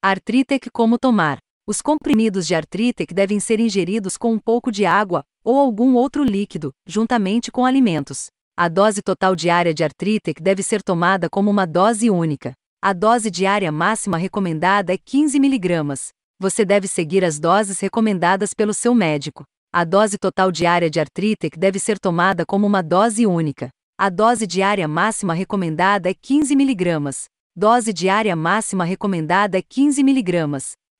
Artritec como tomar. Os comprimidos de artritec devem ser ingeridos com um pouco de água ou algum outro líquido, juntamente com alimentos. A dose total diária de artritec deve ser tomada como uma dose única. A dose diária máxima recomendada é 15 mg. Você deve seguir as doses recomendadas pelo seu médico. A dose total diária de artritec deve ser tomada como uma dose única. A dose diária máxima recomendada é 15 mg. Dose diária máxima recomendada é 15 mg.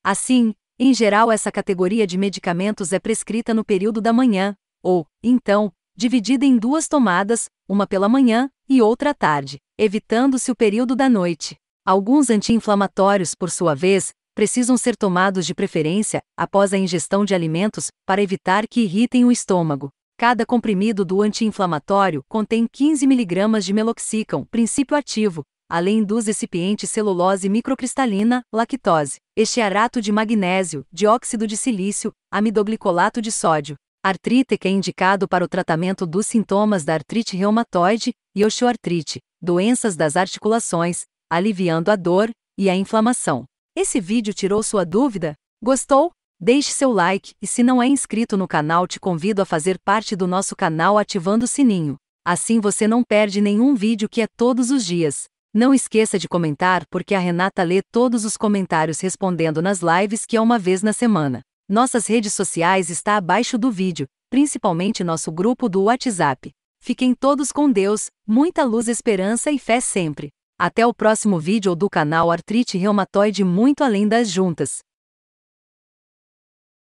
Assim, em geral, essa categoria de medicamentos é prescrita no período da manhã, ou, então, dividida em duas tomadas, uma pela manhã e outra à tarde, evitando-se o período da noite. Alguns anti-inflamatórios, por sua vez, precisam ser tomados de preferência após a ingestão de alimentos para evitar que irritem o estômago. Cada comprimido do anti-inflamatório contém 15 mg de meloxicam, princípio ativo, além dos recipientes celulose microcristalina, lactose, estearato de magnésio, dióxido de silício, amidoglicolato de sódio. Artrite é indicado para o tratamento dos sintomas da artrite reumatoide e osteoartrite, doenças das articulações, aliviando a dor e a inflamação. Esse vídeo tirou sua dúvida? Gostou? Deixe seu like e se não é inscrito no canal, te convido a fazer parte do nosso canal ativando o sininho. Assim você não perde nenhum vídeo que é todos os dias. Não esqueça de comentar porque a Renata lê todos os comentários respondendo nas lives que é uma vez na semana. Nossas redes sociais está abaixo do vídeo, principalmente nosso grupo do WhatsApp. Fiquem todos com Deus, muita luz, esperança e fé sempre. Até o próximo vídeo do canal Artrite Reumatoide muito além das juntas.